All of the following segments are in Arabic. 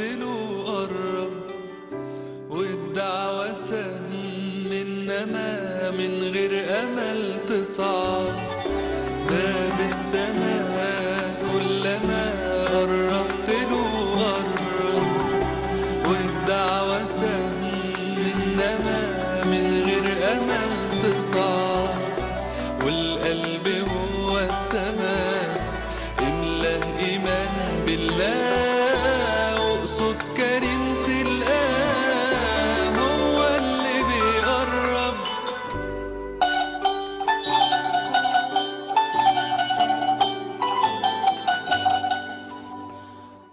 قربت له قرب والدعوة سهم إنما من غير أمل تصعد باب السماء كلما قربت له قرب والدعوة سهم إنما من غير أمل تصعد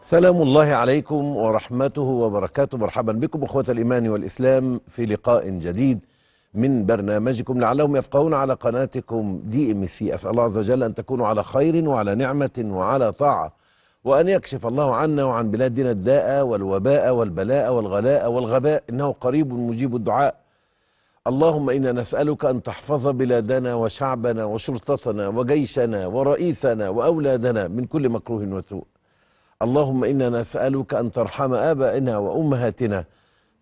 سلام الله عليكم ورحمته وبركاته مرحبا بكم اخوة الايمان والاسلام في لقاء جديد من برنامجكم لعلهم يفقهون على قناتكم دي ام سي اسال الله عز وجل ان تكونوا على خير وعلى نعمه وعلى طاعه وان يكشف الله عنا وعن بلادنا الداء والوباء والبلاء والغلاء والغباء انه قريب مجيب الدعاء اللهم انا نسالك ان تحفظ بلادنا وشعبنا وشرطتنا وجيشنا ورئيسنا واولادنا من كل مكروه وسوء اللهم إنا نسألك أن ترحم آبائنا وأمهاتنا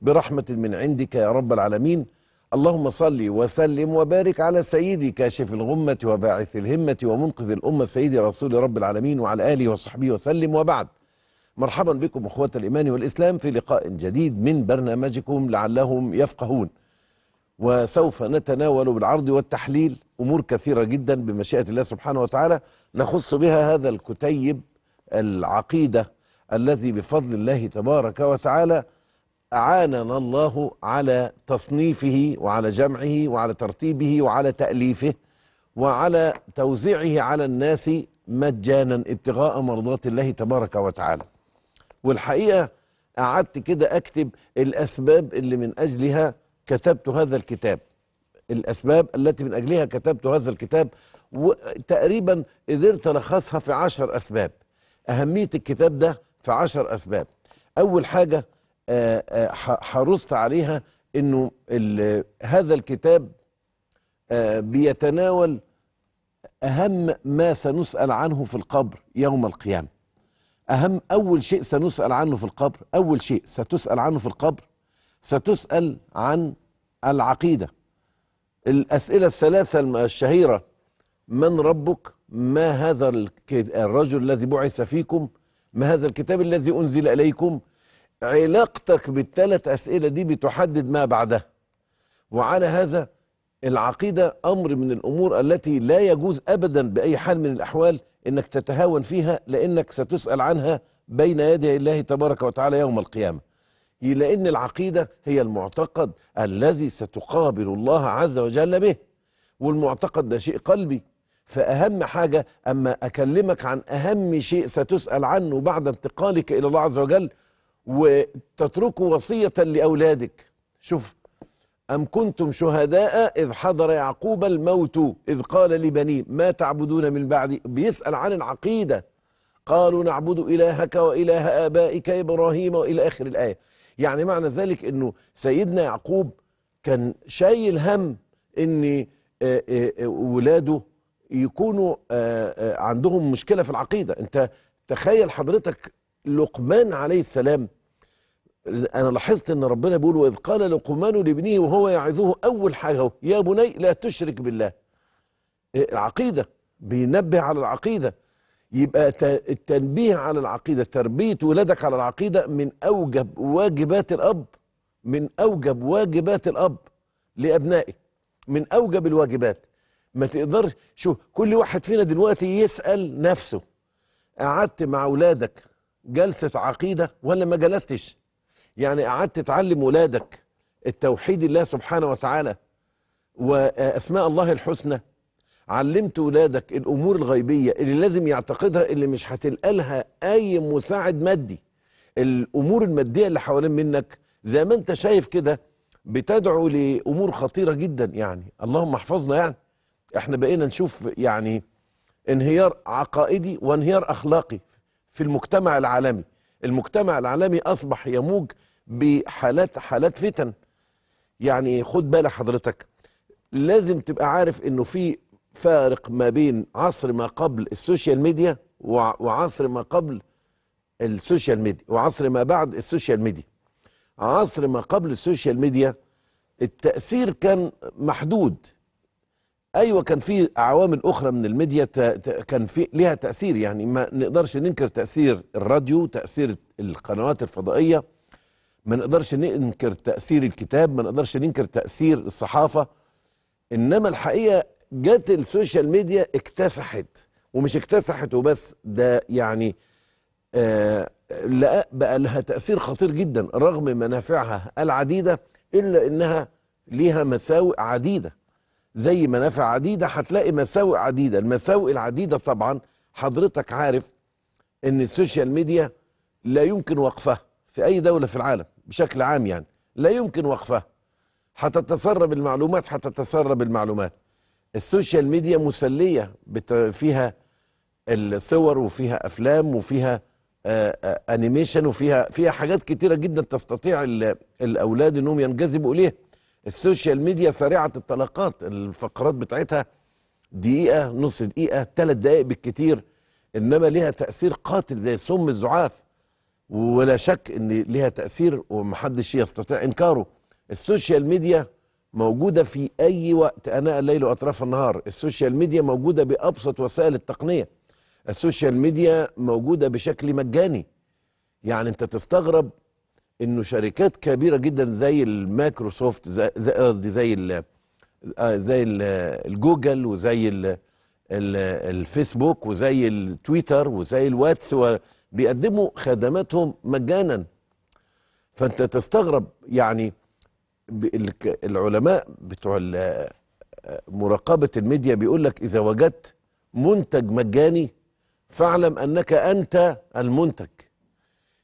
برحمة من عندك يا رب العالمين اللهم صل وسلم وبارك على سيدي كاشف الغمة وباعث الهمة ومنقذ الأمة سيدي رسول رب العالمين وعلى آله وصحبه وسلم وبعد مرحبا بكم أخوة الإيمان والإسلام في لقاء جديد من برنامجكم لعلهم يفقهون وسوف نتناول بالعرض والتحليل أمور كثيرة جدا بمشيئة الله سبحانه وتعالى نخص بها هذا الكتيب العقيدة الذي بفضل الله تبارك وتعالى أعاننا الله على تصنيفه وعلى جمعه وعلى ترتيبه وعلى تأليفه وعلى توزيعه على الناس مجانا ابتغاء مرضات الله تبارك وتعالى والحقيقة قعدت كده أكتب الأسباب اللي من أجلها كتبت هذا الكتاب الأسباب التي من أجلها كتبت هذا الكتاب وتقريبا قدرت ألخصها في عشر أسباب أهمية الكتاب ده في عشر أسباب أول حاجة آه، آه، حرصت عليها أنه هذا الكتاب آه، بيتناول أهم ما سنسأل عنه في القبر يوم القيامة أهم أول شيء سنسأل عنه في القبر أول شيء ستسأل عنه في القبر ستسأل عن العقيدة الأسئلة الثلاثة الشهيرة من ربك ما هذا الرجل الذي بعث فيكم ما هذا الكتاب الذي أنزل إليكم علاقتك بالثلاث أسئلة دي بتحدد ما بعدها وعلى هذا العقيدة أمر من الأمور التي لا يجوز أبدا بأي حال من الأحوال أنك تتهاون فيها لأنك ستسأل عنها بين يدي الله تبارك وتعالى يوم القيامة لأن العقيدة هي المعتقد الذي ستقابل الله عز وجل به والمعتقد ده شيء قلبي فأهم حاجة أما أكلمك عن أهم شيء ستسأل عنه بعد انتقالك إلى الله عز وجل وتتركه وصية لأولادك شوف أم كنتم شهداء إذ حضر يعقوب الموت إذ قال لبنيه ما تعبدون من بعدي بيسأل عن العقيدة قالوا نعبد إلهك وإله آبائك إبراهيم وإلى آخر الآية يعني معنى ذلك أنه سيدنا يعقوب كان شايل هم أن آه، آه، آه، ولاده يكونوا آه، آه، عندهم مشكله في العقيده انت تخيل حضرتك لقمان عليه السلام انا لاحظت ان ربنا بيقول واذ قال لقمان لابنه وهو يعظه اول حاجه يا بني لا تشرك بالله آه، العقيده بينبه على العقيده يبقى التنبيه على العقيده تربيه ولادك على العقيده من اوجب واجبات الاب من اوجب واجبات الاب لابنائه من اوجب الواجبات ما تقدرش شوف كل واحد فينا دلوقتي يسأل نفسه قعدت مع أولادك جلسة عقيدة ولا ما جلستش يعني قعدت تعلم ولادك التوحيد الله سبحانه وتعالى وأسماء الله الحسنى علمت ولادك الأمور الغيبية اللي لازم يعتقدها اللي مش هتلقى لها أي مساعد مادي الأمور المادية اللي حوالين منك زي ما أنت شايف كده بتدعو لأمور خطيرة جدا يعني اللهم احفظنا يعني احنا بقينا نشوف يعني انهيار عقائدي وانهيار اخلاقي في المجتمع العالمي المجتمع العالمي اصبح يموج بحالات حالات فتن يعني خد بالك حضرتك لازم تبقى عارف انه في فارق ما بين عصر ما قبل السوشيال ميديا وعصر ما قبل السوشيال ميديا وعصر ما بعد السوشيال ميديا عصر ما قبل السوشيال ميديا التأثير كان محدود ايوه كان في عوامل اخرى من الميديا كان في ليها تاثير يعني ما نقدرش ننكر تاثير الراديو تاثير القنوات الفضائيه ما نقدرش ننكر تاثير الكتاب ما نقدرش ننكر تاثير الصحافه انما الحقيقه جت السوشيال ميديا اكتسحت ومش اكتسحت وبس ده يعني آه لا بقى لها تاثير خطير جدا رغم منافعها العديده الا انها ليها مساوئ عديده زي منافع عديدة هتلاقي مساوئ عديدة المساوئ العديدة طبعا حضرتك عارف ان السوشيال ميديا لا يمكن وقفها في اي دولة في العالم بشكل عام يعني لا يمكن وقفها هتتسرب المعلومات هتتسرب المعلومات السوشيال ميديا مسلية فيها الصور وفيها افلام وفيها انيميشن آه، آه، وفيها فيها حاجات كتيرة جدا تستطيع الاولاد انهم ينجذبوا اليها السوشيال ميديا سريعه الطلاقات الفقرات بتاعتها دقيقه نص دقيقه ثلاث دقائق بالكتير انما ليها تاثير قاتل زي سم الزعاف ولا شك ان ليها تاثير ومحدش يستطيع انكاره السوشيال ميديا موجوده في اي وقت اناء الليل واطراف النهار السوشيال ميديا موجوده بابسط وسائل التقنيه السوشيال ميديا موجوده بشكل مجاني يعني انت تستغرب انه شركات كبيره جدا زي المايكروسوفت زي قصدي زي الـ آه، زي الـ الجوجل وزي الـ الفيسبوك وزي التويتر وزي الواتس بيقدموا خدماتهم مجانا فانت تستغرب يعني العلماء بتوع مراقبه الميديا بيقول لك اذا وجدت منتج مجاني فاعلم انك انت المنتج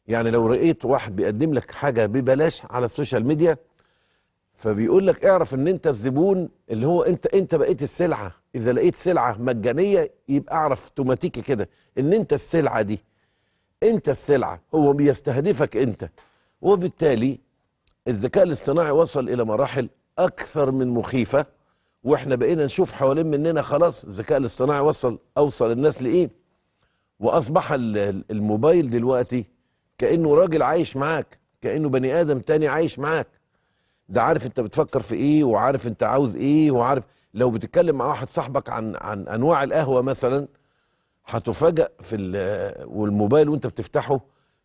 يعني لو رأيت واحد بيقدم لك حاجه ببلاش على السوشيال ميديا فبيقول لك اعرف ان انت الزبون اللي هو انت انت بقيت السلعه اذا لقيت سلعه مجانيه يبقى اعرف اوتوماتيكي كده ان انت السلعه دي انت السلعه هو بيستهدفك انت وبالتالي الذكاء الاصطناعي وصل الى مراحل اكثر من مخيفه واحنا بقينا نشوف حوالين مننا خلاص الذكاء الاصطناعي وصل اوصل الناس لايه واصبح الموبايل دلوقتي كأنه راجل عايش معاك كأنه بني آدم تاني عايش معاك ده عارف انت بتفكر في ايه وعارف انت عاوز ايه وعارف لو بتتكلم مع واحد صاحبك عن عن انواع القهوه مثلا هتفاجئ في والموبايل وانت بتفتحه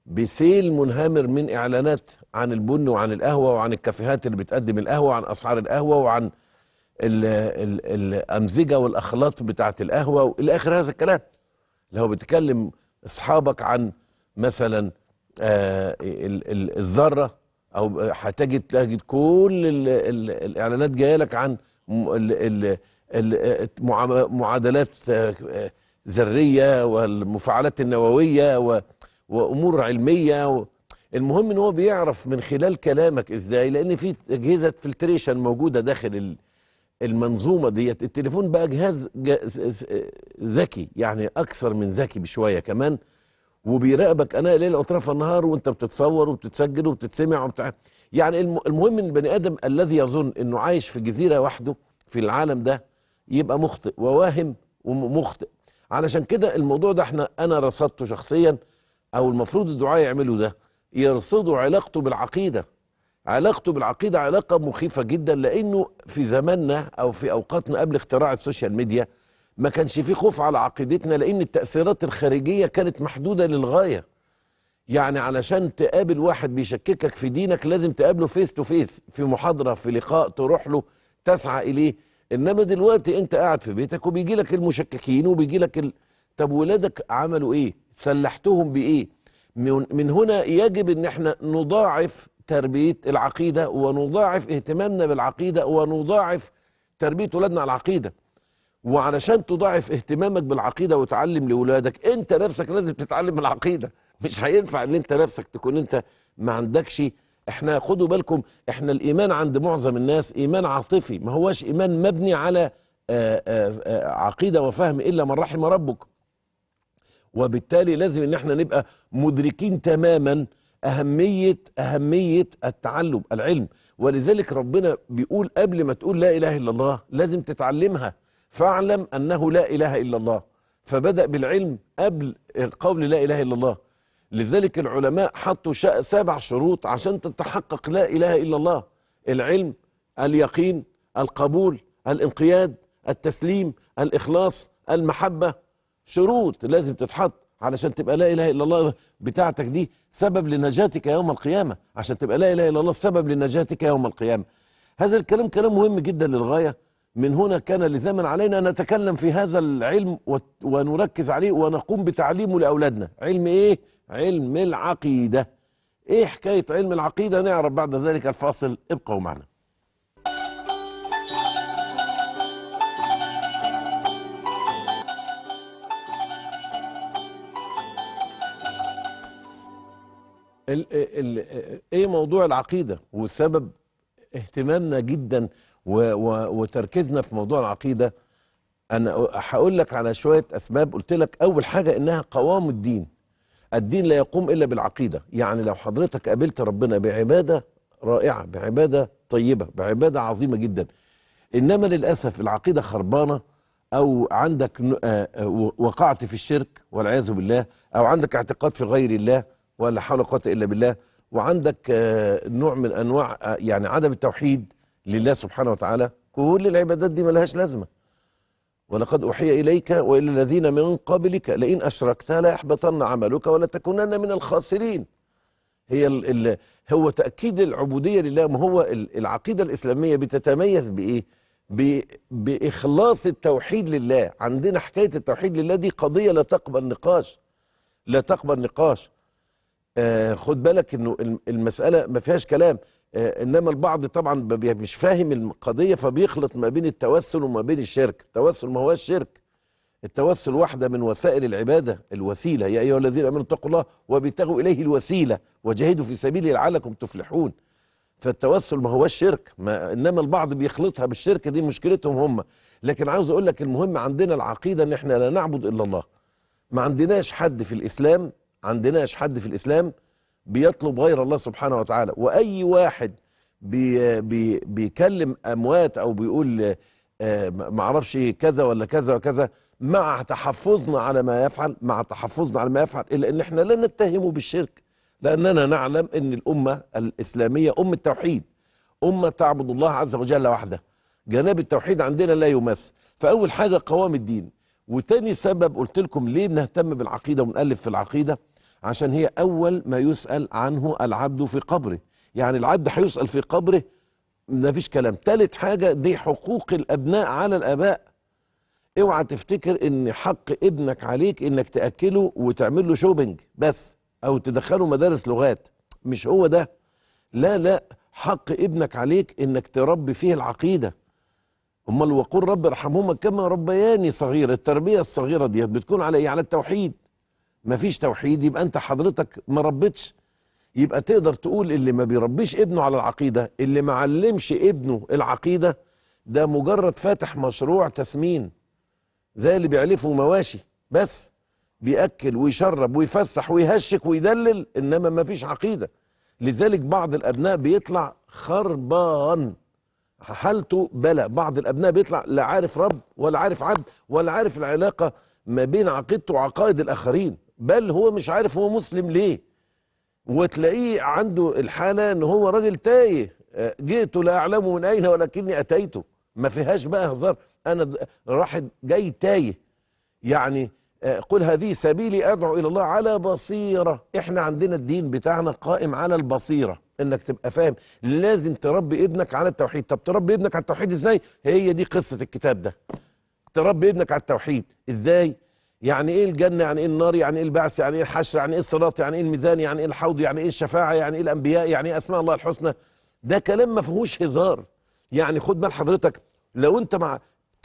بسيل منهمر من اعلانات عن البن وعن القهوه وعن الكافيهات اللي بتقدم القهوه وعن اسعار القهوه وعن الـ الـ الامزجه والاخلاط بتاعه القهوه والى اخر هذا الكلام لو بتكلم اصحابك عن مثلا آه، الذره او هتجد تجد كل الـ الـ الاعلانات جايه لك عن معادلات آه، ذريه والمفاعلات النوويه وامور علميه المهم ان هو بيعرف من خلال كلامك ازاي لان في اجهزه فلتريشن موجوده داخل المنظومه ديت التليفون بقى جهاز ذكي يعني اكثر من ذكي بشويه كمان وبيراقبك اناء الليل واطراف النهار وانت بتتصور وبتتسجل وبتتسمع وبتاع يعني المهم ان البني ادم الذي يظن انه عايش في جزيره وحده في العالم ده يبقى مخطئ وواهم ومخطئ علشان كده الموضوع ده احنا انا رصدته شخصيا او المفروض الدعاء يعملوا ده يرصدوا علاقته بالعقيده علاقته بالعقيده علاقه مخيفه جدا لانه في زماننا او في اوقاتنا قبل اختراع السوشيال ميديا ما كانش في خوف على عقيدتنا لأن التأثيرات الخارجية كانت محدودة للغاية يعني علشان تقابل واحد بيشككك في دينك لازم تقابله فيس تو فيس في محاضرة في لقاء تروح له تسعى إليه إنما دلوقتي أنت قاعد في بيتك وبيجي لك المشككين وبيجي لك ال... طب ولادك عملوا إيه سلحتهم بإيه من هنا يجب ان احنا نضاعف تربيه العقيده ونضاعف اهتمامنا بالعقيده ونضاعف تربيه ولادنا على العقيده وعلشان تضاعف اهتمامك بالعقيده وتعلم لاولادك انت نفسك لازم تتعلم العقيده مش هينفع ان انت نفسك تكون انت ما عندكش احنا خدوا بالكم احنا الايمان عند معظم الناس ايمان عاطفي ما هواش ايمان مبني على آه، آه، آه، عقيده وفهم الا من رحم ربك وبالتالي لازم ان احنا نبقى مدركين تماما اهميه اهميه التعلم العلم ولذلك ربنا بيقول قبل ما تقول لا اله الا الله لازم تتعلمها فاعلم أنه لا إله إلا الله فبدأ بالعلم قبل قول لا إله إلا الله لذلك العلماء حطوا سبع شروط عشان تتحقق لا إله إلا الله العلم اليقين القبول الانقياد التسليم الإخلاص المحبة شروط لازم تتحط علشان تبقى لا إله إلا الله بتاعتك دي سبب لنجاتك يوم القيامة عشان تبقى لا إله إلا الله سبب لنجاتك يوم القيامة هذا الكلام كلام مهم جدا للغاية من هنا كان لزاما علينا أن نتكلم في هذا العلم ونركز عليه ونقوم بتعليمه لأولادنا علم إيه؟ علم العقيدة إيه حكاية علم العقيدة نعرف بعد ذلك الفاصل ابقوا معنا ال ال ايه موضوع العقيده وسبب اهتمامنا جدا و وتركيزنا في موضوع العقيده انا هقول لك على شويه اسباب قلت لك اول حاجه انها قوام الدين الدين لا يقوم الا بالعقيده يعني لو حضرتك قابلت ربنا بعباده رائعه بعباده طيبه بعباده عظيمه جدا انما للاسف العقيده خربانه او عندك آه، آه، وقعت في الشرك والعياذ بالله او عندك اعتقاد في غير الله ولا حول ولا قوه الا بالله وعندك آه، نوع من انواع يعني عدم التوحيد لله سبحانه وتعالى كل العبادات دي ملهاش لازمة ولقد أوحي إليك وإلى الذين من قبلك لئن أشركت يحبطن عملك ولتكونن من الخاسرين هي الـ الـ هو تأكيد العبودية لله ما هو العقيدة الإسلامية بتتميز بإيه؟ بإخلاص التوحيد لله عندنا حكاية التوحيد لله دي قضية لا تقبل نقاش لا تقبل نقاش آه خد بالك انه المسألة ما فيهاش كلام آه، انما البعض طبعا مش فاهم القضيه فبيخلط ما بين التوسل وما بين الشرك التوسل ما هو شرك التوسل واحده من وسائل العباده الوسيله يا ايها الذين امنوا اتقوا الله وابتغوا اليه الوسيله وجاهدوا في سبيله لعلكم تفلحون فالتوسل ما هو شرك ما انما البعض بيخلطها بالشرك دي مشكلتهم هم لكن عاوز اقول لك المهم عندنا العقيده ان احنا لا نعبد الا الله ما عندناش حد في الاسلام عندناش حد في الاسلام بيطلب غير الله سبحانه وتعالى واي واحد بي بي بيكلم اموات او بيقول آه، ما اعرفش إيه، كذا ولا كذا وكذا مع تحفظنا على ما يفعل مع تحفظنا على ما يفعل الا ان احنا لا نتهمه بالشرك لاننا نعلم ان الامه الاسلاميه ام التوحيد امه تعبد الله عز وجل وحده جناب التوحيد عندنا لا يمس فاول حاجه قوام الدين وتاني سبب قلت لكم ليه بنهتم بالعقيده ونالف في العقيده عشان هي أول ما يسأل عنه العبد في قبره يعني العبد هيسأل في قبره مفيش كلام تالت حاجة دي حقوق الأبناء على الآباء اوعى تفتكر ان حق ابنك عليك انك تأكله وتعمل له شوبينج بس او تدخله مدارس لغات مش هو ده لا لا حق ابنك عليك انك تربي فيه العقيده امال وقول رب ارحمهما كما ربياني صغير التربيه الصغيره ديت بتكون على ايه على التوحيد مفيش توحيد يبقى انت حضرتك ما ربيتش يبقى تقدر تقول اللي ما بيربيش ابنه على العقيده اللي ما علمش ابنه العقيده ده مجرد فاتح مشروع تثمين زي اللي بيعلفوا مواشي بس بياكل ويشرب ويفسح ويهشك ويدلل انما ما فيش عقيده لذلك بعض الابناء بيطلع خربان حالته بلا بعض الابناء بيطلع لا عارف رب ولا عارف عبد ولا عارف العلاقه ما بين عقيدته وعقائد الاخرين بل هو مش عارف هو مسلم ليه وتلاقيه عنده الحالة ان هو راجل تايه آه، جئت لا اعلم من اين ولكني اتيته ما فيهاش بقى هزار انا راح جاي تايه يعني آه، قل هذه سبيلي ادعو الى الله على بصيره احنا عندنا الدين بتاعنا قائم على البصيره انك تبقى فاهم لازم تربي ابنك على التوحيد طب تربي ابنك على التوحيد ازاي هي دي قصه الكتاب ده تربي ابنك على التوحيد ازاي يعني ايه الجنه يعني ايه النار يعني ايه البعث يعني ايه الحشر يعني ايه الصراط يعني ايه الميزان يعني ايه الحوض يعني ايه الشفاعه يعني ايه الانبياء يعني ايه اسماء الله الحسنى ده كلام ما فيهوش هزار يعني خد بال حضرتك لو انت مع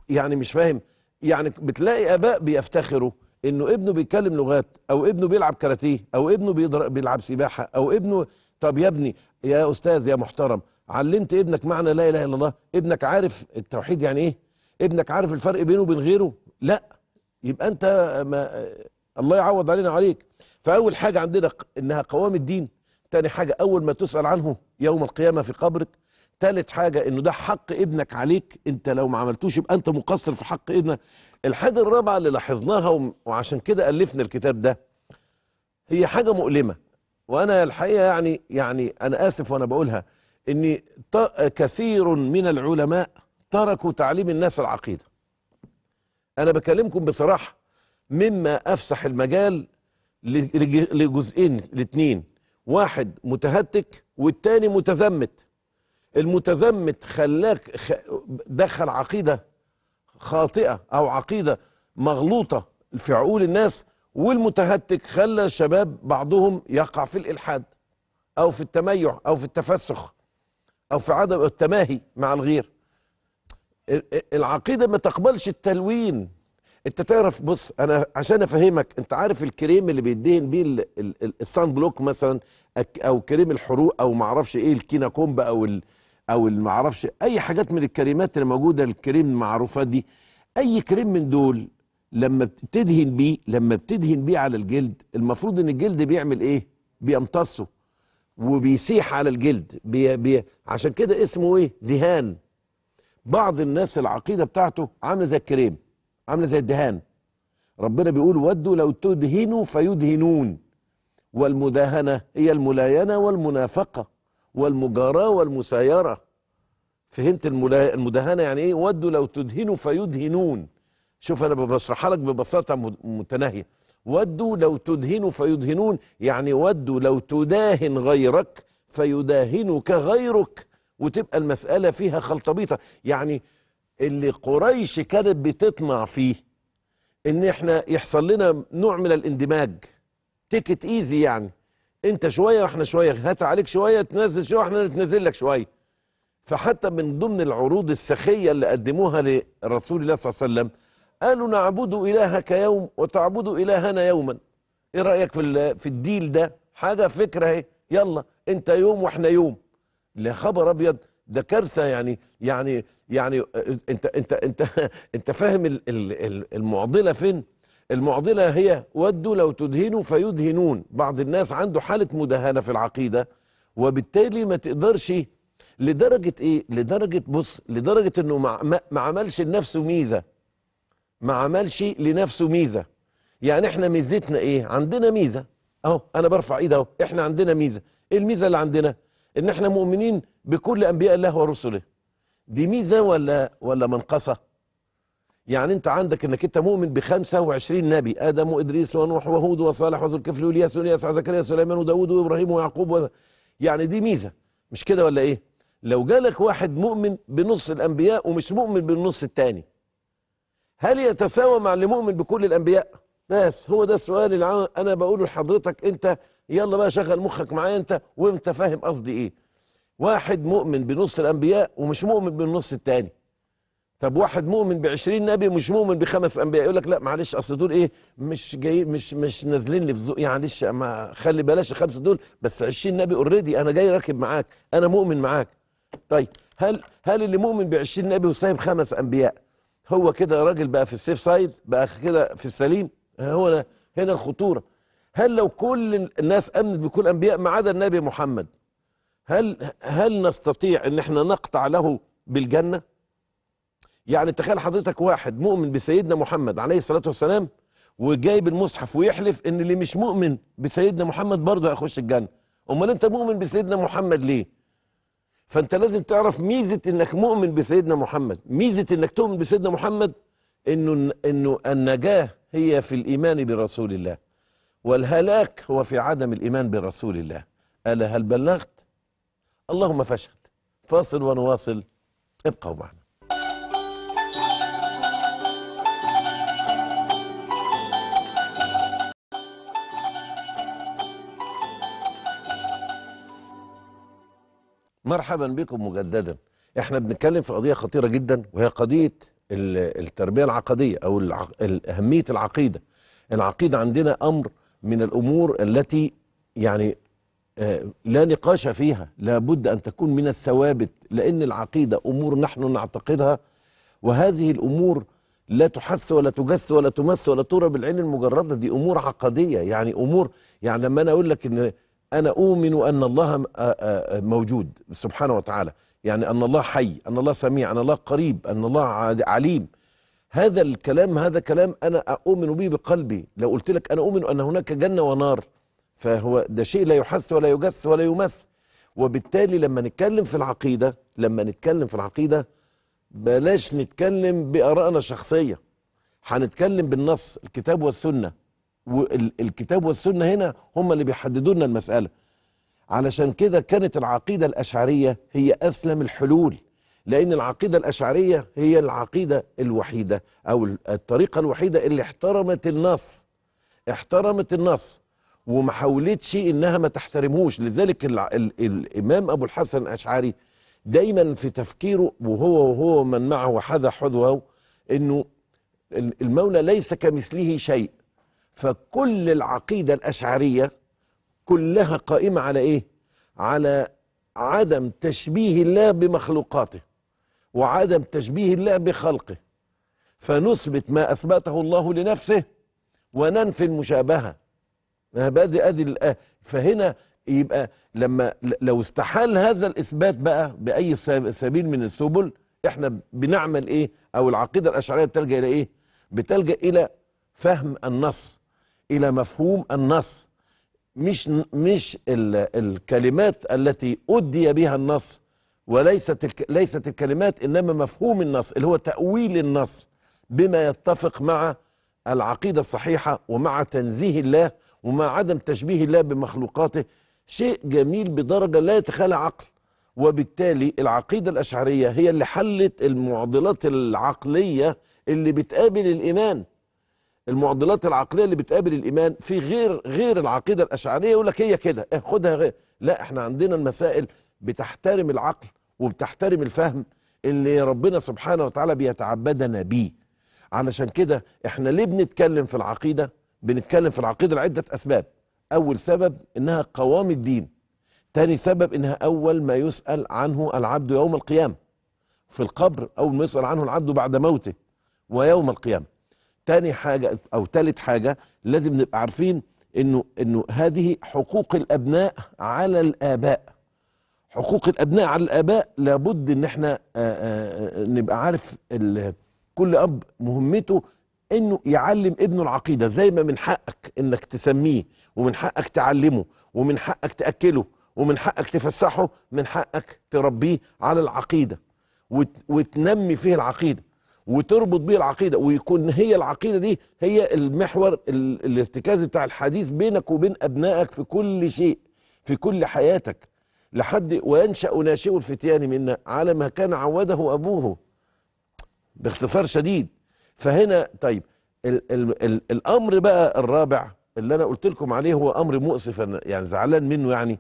يعني مش فاهم يعني بتلاقي اباء بيفتخروا انه ابنه بيتكلم لغات او ابنه بيلعب كاراتيه او ابنه بيلعب سباحه او ابنه طب يا ابني يا استاذ يا محترم علمت ابنك معنى لا اله الا الله ابنك عارف التوحيد يعني ايه ابنك عارف الفرق بينه وبين غيره لا يبقى انت ما الله يعوض علينا عليك فاول حاجه عندنا انها قوام الدين تاني حاجه اول ما تسال عنه يوم القيامه في قبرك تالت حاجه انه ده حق ابنك عليك انت لو ما عملتوش يبقى انت مقصر في حق ابنك الحاجه الرابعه اللي لاحظناها وعشان كده الفنا الكتاب ده هي حاجه مؤلمه وانا الحقيقه يعني يعني انا اسف وانا بقولها ان كثير من العلماء تركوا تعليم الناس العقيده أنا بكلمكم بصراحة مما أفسح المجال لجزئين الاثنين واحد متهتك والتاني متزمت المتزمت خلاك دخل عقيدة خاطئة أو عقيدة مغلوطة في عقول الناس والمتهتك خلى الشباب بعضهم يقع في الإلحاد أو في التميع أو في التفسخ أو في عدم التماهي مع الغير العقيده ما تقبلش التلوين انت تعرف بص انا عشان افهمك انت عارف الكريم اللي بيدهن بيه السان بلوك مثلا او كريم الحروق او ما اعرفش ايه الكينا كومب او او ما اعرفش اي حاجات من الكريمات اللي موجوده الكريم المعروفات دي اي كريم من دول لما بتدهن بيه لما بتدهن بيه على الجلد المفروض ان الجلد بيعمل ايه بيمتصه وبيسيح على الجلد بي بي عشان كده اسمه ايه دهان بعض الناس العقيده بتاعته عامله زي الكريم عامله زي الدهان ربنا بيقول ودوا لو تدهنوا فيدهنون والمداهنه هي الملاينه والمنافقه والمجاراه والمسايره فهمت المداهنه يعني ايه ودوا لو تدهنوا فيدهنون شوف انا بشرحها لك ببساطه متناهيه ودوا لو تدهنوا فيدهنون يعني ودوا لو تداهن غيرك فيداهنك غيرك وتبقى المسألة فيها خلطبيطة يعني اللي قريش كانت بتطمع فيه ان احنا يحصل لنا نوع من الاندماج تيكت ايزي يعني انت شوية واحنا شوية هات عليك شوية تنزل شوية واحنا نتنزل لك شوية فحتى من ضمن العروض السخية اللي قدموها لرسول الله صلى الله عليه وسلم قالوا نعبد إلهك يوم وتعبد إلهنا يوما ايه رأيك في, في الديل ده حاجة فكرة اهي يلا انت يوم واحنا يوم لا خبر ابيض ده كارثه يعني يعني يعني انت انت انت انت فاهم المعضله فين؟ المعضله هي ودوا لو تدهنوا فيدهنون، بعض الناس عنده حاله مدهنه في العقيده وبالتالي ما تقدرش لدرجه ايه؟ لدرجه بص لدرجه انه ما, ما عملش لنفسه ميزه. ما عملش لنفسه ميزه. يعني احنا ميزتنا ايه؟ عندنا ميزه اهو انا برفع ايدي اهو احنا عندنا ميزه، ايه الميزه اللي عندنا؟ ان احنا مؤمنين بكل انبياء الله ورسله دي ميزه ولا ولا منقصه يعني انت عندك انك انت مؤمن ب 25 نبي ادم وادريس ونوح وهود وصالح وذو الكفل والياس والياس وزكريا وسليمان وداود وابراهيم ويعقوب و... يعني دي ميزه مش كده ولا ايه لو جالك واحد مؤمن بنص الانبياء ومش مؤمن بالنص الثاني هل يتساوى مع اللي مؤمن بكل الانبياء بس هو ده السؤال اللي انا بقوله لحضرتك انت يلا بقى شغل مخك معايا انت وانت فاهم قصدي ايه واحد مؤمن بنص الانبياء ومش مؤمن بالنص الثاني طب واحد مؤمن ب 20 نبي ومش مؤمن بخمس انبياء يقول لك لا معلش اصل دول ايه مش جاي مش مش نازلين لي في ذوقي معلش ما خلي بلاش الخمسه دول بس 20 نبي اوريدي انا جاي راكب معاك انا مؤمن معاك طيب هل هل اللي مؤمن ب 20 نبي وسايب خمس انبياء هو كده راجل بقى في السيف سايد بقى كده في السليم هو هنا الخطوره هل لو كل الناس امنت بكل انبياء ما عدا النبي محمد هل هل نستطيع ان احنا نقطع له بالجنه يعني تخيل حضرتك واحد مؤمن بسيدنا محمد عليه الصلاه والسلام وجايب المصحف ويحلف ان اللي مش مؤمن بسيدنا محمد برضه هيخش الجنه امال انت مؤمن بسيدنا محمد ليه فانت لازم تعرف ميزه انك مؤمن بسيدنا محمد ميزه انك تؤمن بسيدنا محمد انه انه النجاه هي في الايمان برسول الله والهلاك هو في عدم الإيمان برسول الله ألا هل بلغت اللهم فاشهد فاصل ونواصل ابقوا معنا مرحبا بكم مجددا احنا بنتكلم في قضيه خطيره جدا وهي قضيه التربيه العقديه او اهميه العقيده العقيده عندنا امر من الأمور التي يعني آه، لا نقاش فيها لابد أن تكون من الثوابت لأن العقيدة أمور نحن نعتقدها وهذه الأمور لا تحس ولا تجس ولا تمس ولا ترى بالعين المجردة دي أمور عقدية يعني أمور يعني لما أنا أقول لك أن أنا أؤمن أن الله آه، آه، موجود سبحانه وتعالى يعني أن الله حي أن الله سميع أن الله قريب أن الله عليم هذا الكلام هذا كلام أنا أؤمن به بقلبي لو قلت لك أنا أؤمن أن هناك جنة ونار فهو ده شيء لا يحس ولا يجس ولا يمس وبالتالي لما نتكلم في العقيدة لما نتكلم في العقيدة بلاش نتكلم بآرائنا الشخصية هنتكلم بالنص الكتاب والسنة والكتاب والسنة هنا هم اللي بيحددوا لنا المسألة علشان كده كانت العقيدة الأشعرية هي أسلم الحلول لأن العقيدة الأشعرية هي العقيدة الوحيدة أو الطريقة الوحيدة اللي احترمت النص احترمت النص وما حاولتش إنها ما تحترمهوش لذلك الـ الـ الإمام أبو الحسن الأشعري دايما في تفكيره وهو وهو من معه حذا حذوه إنه المولى ليس كمثله شيء فكل العقيدة الأشعرية كلها قائمة على إيه؟ على عدم تشبيه الله بمخلوقاته وعدم تشبيه الله بخلقه فنثبت ما اثبته الله لنفسه وننفي المشابهه ادي ادي آه، فهنا يبقى لما لو استحال هذا الاثبات بقى باي سبيل من السبل احنا بنعمل ايه او العقيده الاشعريه بتلجا الى ايه بتلجا الى فهم النص الى مفهوم النص مش مش الكلمات التي ادي بها النص وليست الك... ليست الكلمات انما مفهوم النص اللي هو تاويل النص بما يتفق مع العقيده الصحيحه ومع تنزيه الله ومع عدم تشبيه الله بمخلوقاته شيء جميل بدرجه لا يتخالى عقل وبالتالي العقيده الاشعريه هي اللي حلت المعضلات العقليه اللي بتقابل الايمان المعضلات العقليه اللي بتقابل الايمان في غير غير العقيده الاشعريه يقول لك هي كده إيه، خدها غير لا احنا عندنا المسائل بتحترم العقل وبتحترم الفهم اللي ربنا سبحانه وتعالى بيتعبدنا بيه علشان كده احنا ليه بنتكلم في العقيدة بنتكلم في العقيدة لعدة أسباب أول سبب إنها قوام الدين تاني سبب إنها أول ما يسأل عنه العبد يوم القيامة في القبر أول ما يسأل عنه العبد بعد موته ويوم القيامة تاني حاجة أو تالت حاجة لازم نبقى عارفين إنه إنه هذه حقوق الأبناء على الآباء حقوق الابناء على الاباء لابد ان احنا آه، آه، آه، نبقى عارف كل اب مهمته انه يعلم ابنه العقيده زي ما من حقك انك تسميه ومن حقك تعلمه ومن حقك تاكله ومن حقك تفسحه من حقك تربيه على العقيده وتنمي فيه العقيده وتربط بيه العقيده ويكون هي العقيده دي هي المحور الارتكاز بتاع الحديث بينك وبين ابنائك في كل شيء في كل حياتك لحد وينشأ ناشئ الفتيان منا على ما كان عوده أبوه باختصار شديد فهنا طيب ال ال الـ الأمر بقى الرابع اللي أنا قلت لكم عليه هو أمر مؤسف يعني زعلان منه يعني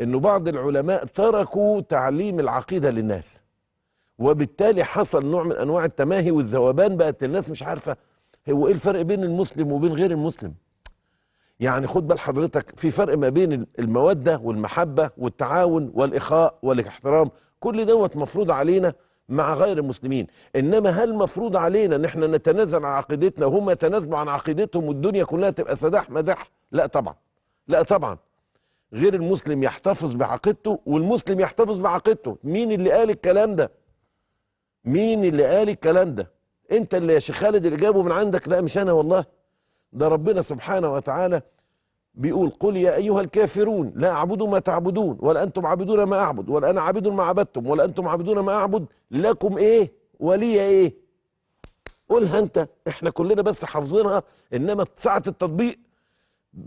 أنه بعض العلماء تركوا تعليم العقيدة للناس وبالتالي حصل نوع من أنواع التماهي والذوبان بقت الناس مش عارفة هو إيه الفرق بين المسلم وبين غير المسلم يعني خد بال حضرتك في فرق ما بين المودة والمحبة والتعاون والإخاء والاحترام كل دوت مفروض علينا مع غير المسلمين إنما هل مفروض علينا إن احنا نتنازل عن عقيدتنا وهم يتنازلوا عن عقيدتهم والدنيا كلها تبقى سداح مدح لا طبعا لا طبعا غير المسلم يحتفظ بعقيدته والمسلم يحتفظ بعقيدته مين اللي قال الكلام ده مين اللي قال الكلام ده انت اللي يا شيخ خالد اللي جابه من عندك لا مش انا والله ده ربنا سبحانه وتعالى بيقول قل يا أيها الكافرون لا أعبد ما تعبدون ولا أنتم عابدون ما أعبد ولا أنا عابد ما عبدتم ولا أنتم عابدون ما أعبد لكم إيه ولي إيه قولها أنت إحنا كلنا بس حافظينها إنما ساعة التطبيق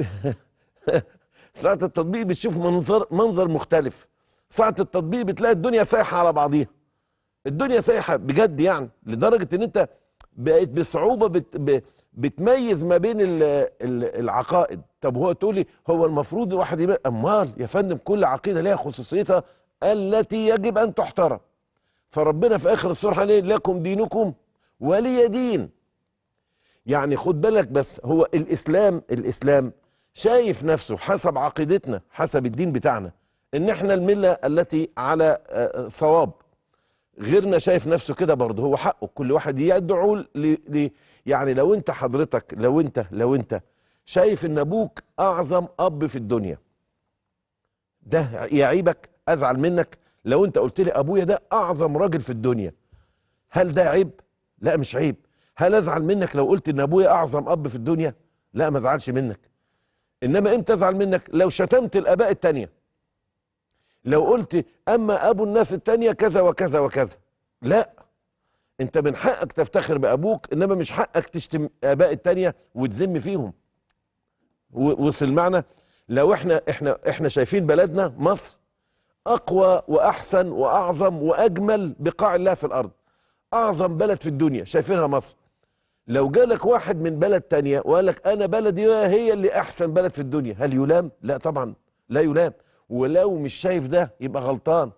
ساعة التطبيق بتشوف منظر منظر مختلف ساعة التطبيق بتلاقي الدنيا سايحة على بعضيها الدنيا سايحة بجد يعني لدرجة إن أنت بقيت بصعوبة بت... ب... بتميز ما بين العقائد طب هو تقول لي هو المفروض الواحد يبقى امال يا فندم كل عقيده لها خصوصيتها التي يجب ان تحترم فربنا في اخر السوره ليه لكم دينكم ولي دين يعني خد بالك بس هو الاسلام الاسلام شايف نفسه حسب عقيدتنا حسب الدين بتاعنا ان احنا المله التي على آه، آه، صواب غيرنا شايف نفسه كده برضه هو حقه كل واحد يدعو يعني لو انت حضرتك لو انت لو انت شايف ان ابوك اعظم اب في الدنيا ده يعيبك ازعل منك لو انت قلت لي ابويا ده اعظم راجل في الدنيا هل ده عيب لا مش عيب هل ازعل منك لو قلت ان ابويا اعظم اب في الدنيا لا ما ازعلش منك انما امتى ازعل منك لو شتمت الاباء التانية لو قلت اما ابو الناس التانية كذا وكذا وكذا لا انت من حقك تفتخر بابوك انما مش حقك تشتم اباء التانية وتذم فيهم وصل معنا لو احنا احنا احنا شايفين بلدنا مصر اقوى واحسن واعظم واجمل بقاع الله في الارض اعظم بلد في الدنيا شايفينها مصر لو جالك واحد من بلد تانية وقال لك انا بلدي هي اللي احسن بلد في الدنيا هل يلام لا طبعا لا يلام ولو مش شايف ده يبقى غلطان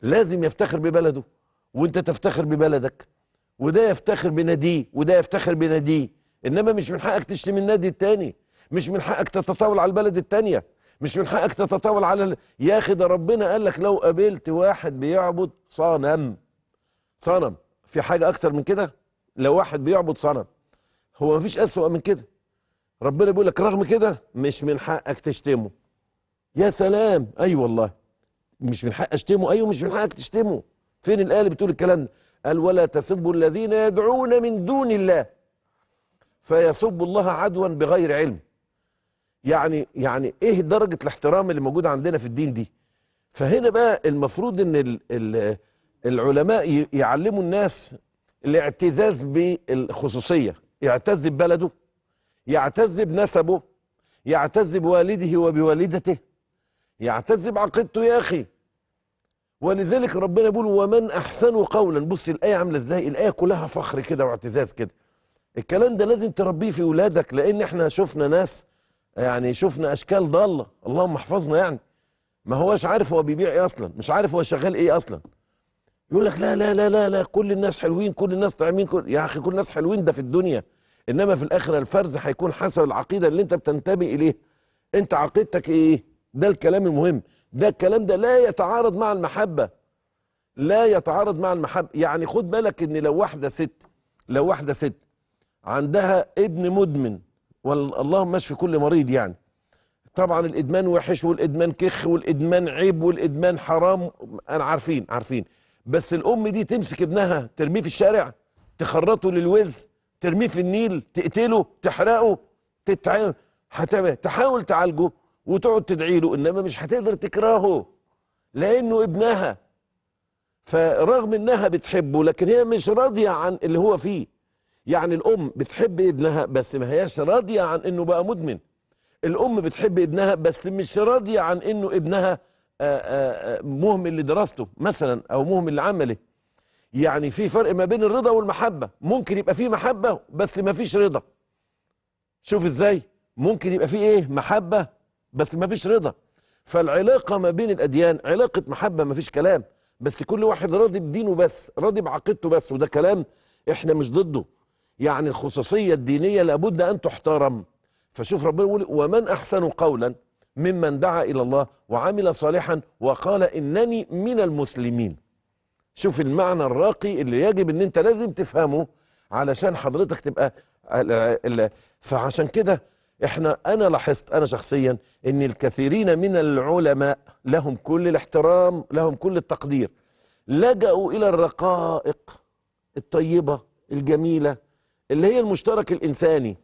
لازم يفتخر ببلده وانت تفتخر ببلدك وده يفتخر بناديه وده يفتخر بناديه انما مش من حقك تشتم النادي التاني مش من حقك تتطاول على البلد التانيه مش من حقك تتطاول على ال... يا اخي ده ربنا قال لك لو قابلت واحد بيعبد صنم صنم في حاجه اكتر من كده لو واحد بيعبد صنم هو مفيش اسوأ من كده ربنا بيقول لك رغم كده مش من حقك تشتمه يا سلام اي أيوة والله مش من حق اشتمه ايوه مش من حقك تشتمه فين الآية اللي بتقول الكلام ده قال ولا تسبوا الذين يدعون من دون الله فيسبوا الله عدوا بغير علم يعني يعني ايه درجة الاحترام اللي موجودة عندنا في الدين دي فهنا بقى المفروض ان الـ الـ العلماء يعلموا الناس الاعتزاز بالخصوصية يعتز ببلده يعتز بنسبه يعتز بوالده وبوالدته يعتز بعقيدته يا أخي ولذلك ربنا بيقول ومن احسن قولا بص الايه عامله ازاي الايه كلها فخر كده واعتزاز كده الكلام ده لازم تربيه في اولادك لان احنا شفنا ناس يعني شفنا اشكال ضاله اللهم احفظنا يعني ما هوش عارف هو بيبيع ايه اصلا مش عارف هو شغال ايه اصلا يقول لك لا لا لا لا لا كل الناس حلوين كل الناس طعمين كل يا اخي كل الناس حلوين ده في الدنيا انما في الاخره الفرز هيكون حسب العقيده اللي انت بتنتمي اليها انت عقيدتك ايه ده الكلام المهم ده الكلام ده لا يتعارض مع المحبة لا يتعارض مع المحبة يعني خد بالك ان لو واحدة ست لو واحدة ست عندها ابن مدمن مش اشفي كل مريض يعني طبعا الادمان وحش والادمان كخ والادمان عيب والادمان حرام انا عارفين عارفين بس الام دي تمسك ابنها ترميه في الشارع تخرطه للوز ترميه في النيل تقتله تحرقه تتعامل تحاول تعالجه وتقعد تدعي له انما مش هتقدر تكرهه لانه ابنها فرغم انها بتحبه لكن هي مش راضيه عن اللي هو فيه يعني الام بتحب ابنها بس ما هياش راضيه عن انه بقى مدمن الام بتحب ابنها بس مش راضيه عن انه ابنها آه، آه، آه، مهمل لدراسته مثلا او مهمل لعمله يعني في فرق ما بين الرضا والمحبه ممكن يبقى في محبه بس ما فيش رضا شوف ازاي ممكن يبقى في ايه محبه بس ما فيش رضا فالعلاقة ما بين الأديان علاقة محبة ما فيش كلام بس كل واحد راضي بدينه بس راضي بعقيدته بس وده كلام احنا مش ضده يعني الخصوصية الدينية لابد أن تحترم فشوف ربنا يقول ومن أحسن قولا ممن دعا إلى الله وعمل صالحا وقال إنني من المسلمين شوف المعنى الراقي اللي يجب أن أنت لازم تفهمه علشان حضرتك تبقى فعشان كده احنا انا لاحظت انا شخصيا ان الكثيرين من العلماء لهم كل الاحترام لهم كل التقدير لجأوا الى الرقائق الطيبة الجميلة اللي هي المشترك الانساني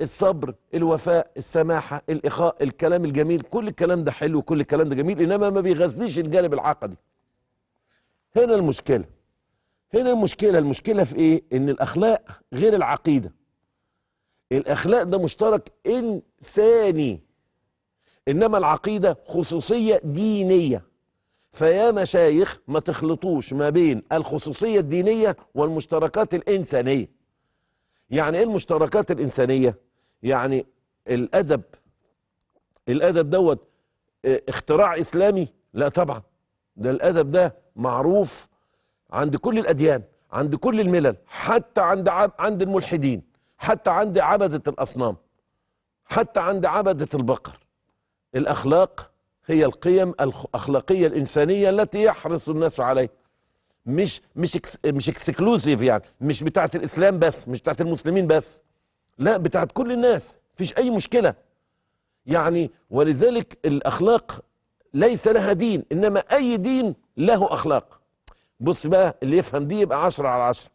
الصبر الوفاء السماحة الاخاء الكلام الجميل كل الكلام ده حلو كل الكلام ده جميل انما ما بيغذيش الجانب العقدي هنا المشكلة هنا المشكلة المشكلة في ايه ان الاخلاق غير العقيدة الاخلاق ده مشترك انساني انما العقيده خصوصيه دينيه فيا مشايخ ما تخلطوش ما بين الخصوصيه الدينيه والمشتركات الانسانيه يعني ايه المشتركات الانسانيه يعني الادب الادب دوت آه، اختراع اسلامي لا طبعا ده الادب ده معروف عند كل الاديان عند كل الملل حتى عند عند الملحدين حتى عند عبدة الأصنام حتى عند عبدة البقر الأخلاق هي القيم الأخلاقية الإنسانية التي يحرص الناس عليها مش مش مش اكسكلوزيف يعني مش بتاعت الإسلام بس مش بتاعت المسلمين بس لا بتاعت كل الناس فيش أي مشكلة يعني ولذلك الأخلاق ليس لها دين إنما أي دين له أخلاق بص بقى اللي يفهم دي يبقى عشرة على عشرة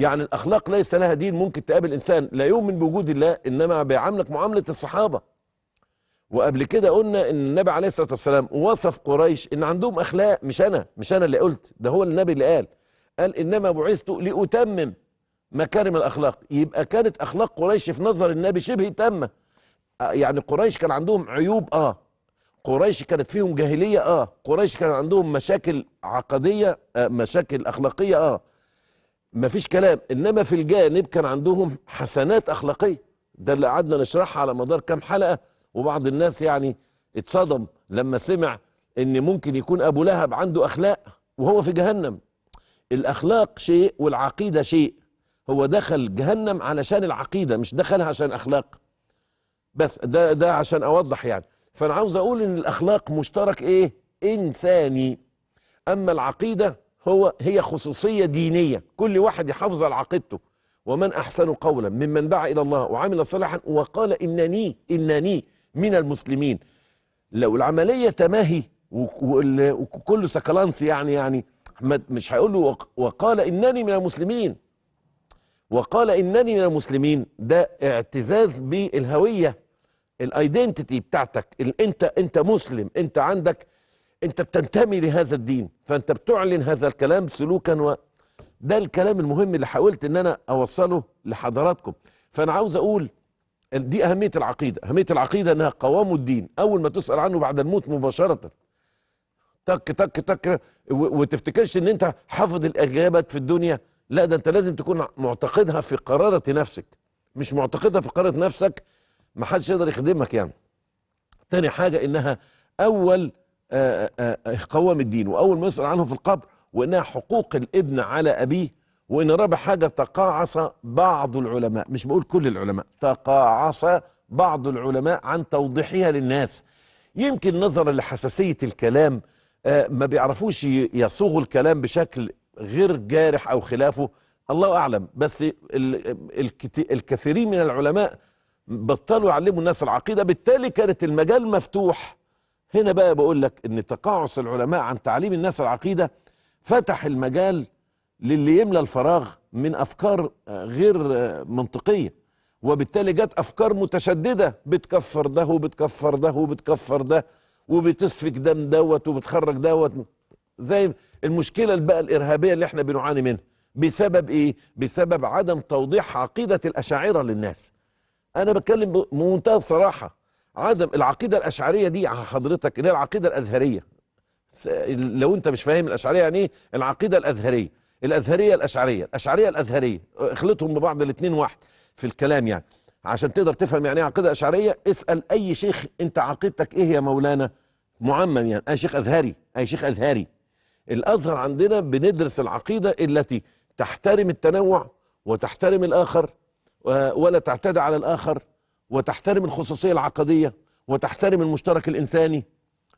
يعني الأخلاق ليس لها دين ممكن تقابل إنسان لا يؤمن بوجود الله إنما بيعاملك معاملة الصحابة وقبل كده قلنا إن النبي عليه الصلاة والسلام وصف قريش إن عندهم أخلاق مش أنا مش أنا اللي قلت ده هو النبي اللي قال قال إنما بعثت لأتمم مكارم الأخلاق يبقى كانت أخلاق قريش في نظر النبي شبه تامة آه، يعني قريش كان عندهم عيوب آه قريش كانت فيهم جاهلية آه قريش كان عندهم مشاكل عقدية آه مشاكل أخلاقية آه مفيش كلام انما في الجانب كان عندهم حسنات اخلاقيه ده اللي قعدنا نشرحها على مدار كام حلقه وبعض الناس يعني اتصدم لما سمع ان ممكن يكون ابو لهب عنده اخلاق وهو في جهنم الاخلاق شيء والعقيده شيء هو دخل جهنم علشان العقيده مش دخلها عشان اخلاق بس ده ده عشان اوضح يعني فانا عاوز اقول ان الاخلاق مشترك ايه انساني اما العقيده هو هي خصوصية دينية كل واحد يحافظ على عقيدته ومن أحسن قولا ممن دعا إلى الله وعمل صالحا وقال إنني إنني من المسلمين لو العملية تماهي وكله سكلانس يعني يعني مش هيقول له وقال إنني من المسلمين وقال إنني من المسلمين ده اعتزاز بالهوية الايدنتيتي بتاعتك انت انت مسلم انت عندك انت بتنتمي لهذا الدين فانت بتعلن هذا الكلام سلوكا و ده الكلام المهم اللي حاولت ان انا اوصله لحضراتكم فانا عاوز اقول دي اهميه العقيده اهميه العقيده انها قوام الدين اول ما تسال عنه بعد الموت مباشره تك تك تك وتفتكرش ان انت حافظ الاجابات في الدنيا لا ده انت لازم تكون معتقدها في قراره نفسك مش معتقدها في قراره نفسك ما حدش يقدر يخدمك يعني تاني حاجه انها اول آه، آه، آه، قوام الدين واول ما يسال عنه في القبر وانها حقوق الابن على ابيه وان رابع حاجه تقاعص بعض العلماء مش بقول كل العلماء تقاعص بعض العلماء عن توضيحها للناس يمكن نظرا لحساسيه الكلام ما بيعرفوش يصوغوا الكلام بشكل غير جارح او خلافه الله اعلم بس الكثيرين من العلماء بطلوا يعلموا الناس العقيده بالتالي كانت المجال مفتوح هنا بقى بقول لك ان تقاعس العلماء عن تعليم الناس العقيده فتح المجال للي يملى الفراغ من افكار غير منطقيه وبالتالي جت افكار متشدده بتكفر ده وبتكفر ده وبتكفر ده وبتسفك دم دوت وبتخرج دوت زي المشكله بقى الارهابيه اللي احنا بنعاني منها بسبب ايه؟ بسبب عدم توضيح عقيده الاشاعره للناس. انا بتكلم بمنتهى الصراحه عدم العقيده الاشعريه دي حضرتك اللي هي العقيده الازهريه لو انت مش فاهم الاشعريه يعني ايه العقيده الازهريه الازهريه الاشعريه الاشعريه الازهريه اخلطهم ببعض الاثنين واحد في الكلام يعني عشان تقدر تفهم يعني ايه عقيده اشعريه اسال اي شيخ انت عقيدتك ايه يا مولانا معمم يعني اي شيخ ازهري اي شيخ ازهري الازهر عندنا بندرس العقيده التي تحترم التنوع وتحترم الاخر ولا تعتدى على الاخر وتحترم الخصوصية العقدية وتحترم المشترك الإنساني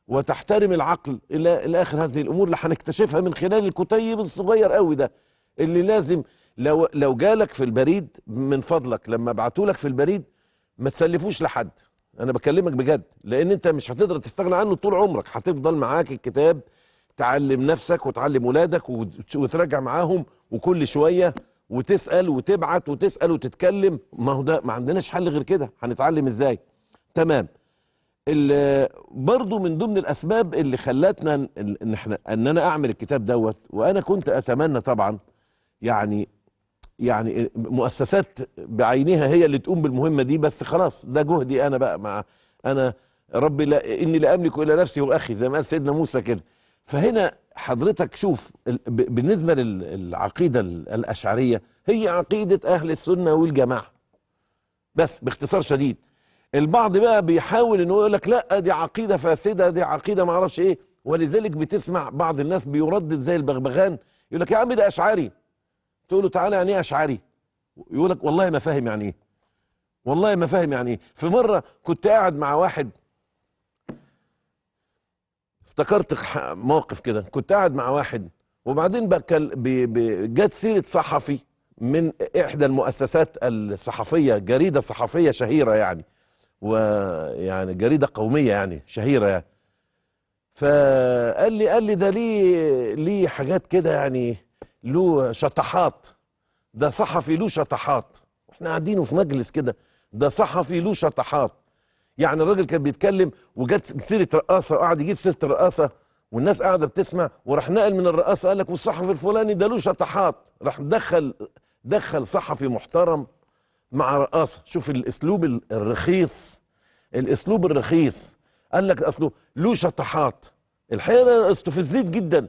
وتحترم العقل إلى, الاخر آخر هذه الأمور اللي هنكتشفها من خلال الكتيب الصغير قوي ده اللي لازم لو لو جالك في البريد من فضلك لما بعتولك في البريد ما تسلفوش لحد انا بكلمك بجد لان انت مش هتقدر تستغنى عنه طول عمرك هتفضل معاك الكتاب تعلم نفسك وتعلم ولادك وتراجع معاهم وكل شويه وتسال وتبعت وتسال وتتكلم ما هو ده ما عندناش حل غير كده هنتعلم ازاي تمام برضو من ضمن الاسباب اللي خلتنا ان احنا ان انا اعمل الكتاب دوت وانا كنت اتمنى طبعا يعني يعني مؤسسات بعينها هي اللي تقوم بالمهمه دي بس خلاص ده جهدي انا بقى مع انا ربي لا اني لا املك الا نفسي واخي زي ما قال سيدنا موسى كده فهنا حضرتك شوف بالنسبة للعقيدة الأشعرية هي عقيدة أهل السنة والجماعة بس باختصار شديد البعض بقى بيحاول ان هو يقول لك لا دي عقيده فاسده دي عقيده ما اعرفش ايه ولذلك بتسمع بعض الناس بيردد زي البغبغان يقول لك يا عم ده اشعري تقول له تعالى يعني ايه اشعري يقول لك والله ما فاهم يعني ايه والله ما فاهم يعني ايه في مره كنت قاعد مع واحد افتكرت موقف كده كنت قاعد مع واحد وبعدين بكل جت سيره صحفي من احدى المؤسسات الصحفيه جريده صحفيه شهيره يعني ويعني جريده قوميه يعني شهيره يعني فقال لي قال لي ده ليه ليه حاجات كده يعني له شطحات ده صحفي له شطحات احنا قاعدين في مجلس كده ده صحفي له شطحات يعني الراجل كان بيتكلم وجت سيره رقاصه وقعد يجيب سيره الرقاصه والناس قاعده بتسمع وراح نقل من الرقاصه قال لك والصحفي الفلاني ده له شطحات راح دخل دخل صحفي محترم مع رقاصه شوف الاسلوب الرخيص الاسلوب الرخيص قال لك اصله له شطحات الحقيقه استفزيت جدا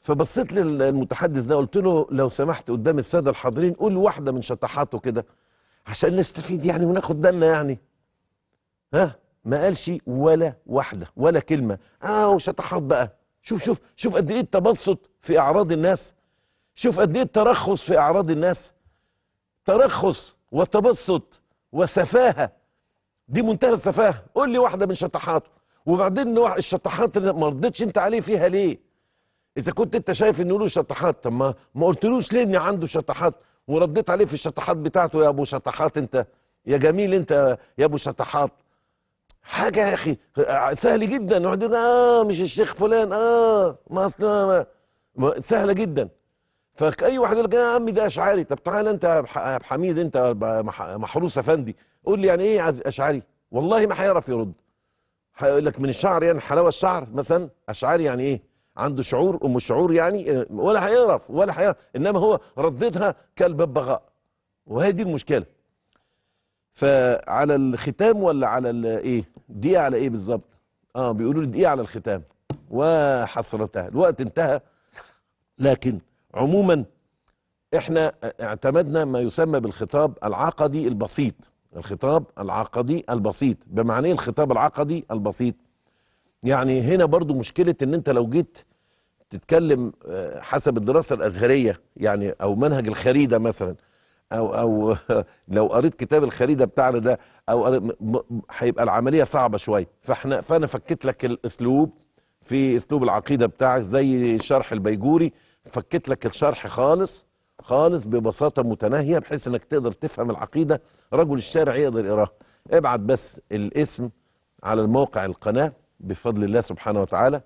فبصيت للمتحدث ده قلت له لو سمحت قدام الساده الحاضرين قول واحده من شطحاته كده عشان نستفيد يعني وناخد بالنا يعني ها ما قالش ولا واحدة ولا كلمة اه وشطحات بقى شوف شوف شوف قد ايه التبسط في اعراض الناس شوف قد ايه الترخص في اعراض الناس ترخص وتبسط وسفاهة دي منتهى السفاهة قول لي واحدة من شطحاته وبعدين الشطحات اللي ما رضيتش انت عليه فيها ليه اذا كنت انت شايف انه له شطحات طب ما ما قلتلوش ليه ان عنده شطحات ورديت عليه في الشطحات بتاعته يا ابو شطحات انت يا جميل انت يا ابو شطحات حاجه يا اخي آه، سهل جدا واحد يقول اه مش الشيخ فلان اه ما اصل آه، سهله جدا فاي واحد يقول لك آه، يا عمي ده اشعري طب تعالى انت يا ابو حميد انت محروس افندي قول لي يعني ايه اشعري والله ما هيعرف يرد هيقول لك من الشعر يعني حلاوه الشعر مثلا اشعري يعني ايه عنده شعور ام شعور يعني ولا هيعرف ولا هيعرف انما هو ردتها كالببغاء وهي دي المشكله فعلى الختام ولا على الايه دقيقه على ايه بالظبط اه بيقولوا لي دقيقه على الختام وحسرتها الوقت انتهى لكن عموما احنا اعتمدنا ما يسمى بالخطاب العقدي البسيط الخطاب العقدي البسيط بمعنى الخطاب العقدي البسيط يعني هنا برضو مشكلة ان انت لو جيت تتكلم آه، حسب الدراسة الازهرية يعني او منهج الخريدة مثلا او او لو قريت كتاب الخريده بتاعنا ده او هيبقى العمليه صعبه شويه فاحنا فانا فكيت لك الاسلوب في اسلوب العقيده بتاعك زي شرح البيجوري فكيت لك الشرح خالص خالص ببساطه متناهيه بحيث انك تقدر تفهم العقيده رجل الشارع يقدر يقراها ابعت بس الاسم على الموقع القناه بفضل الله سبحانه وتعالى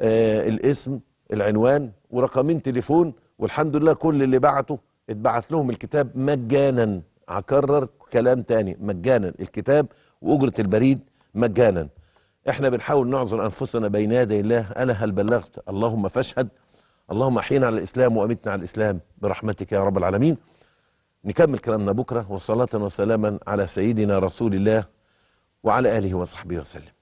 آه الاسم العنوان ورقمين تليفون والحمد لله كل اللي بعته اتبعت لهم الكتاب مجانا هكرر كلام تاني مجانا الكتاب واجره البريد مجانا احنا بنحاول نعذر انفسنا بين يدي الله انا هل بلغت اللهم فاشهد اللهم احينا على الاسلام وامتنا على الاسلام برحمتك يا رب العالمين نكمل كلامنا بكره وصلاه وسلاما على سيدنا رسول الله وعلى اله وصحبه وسلم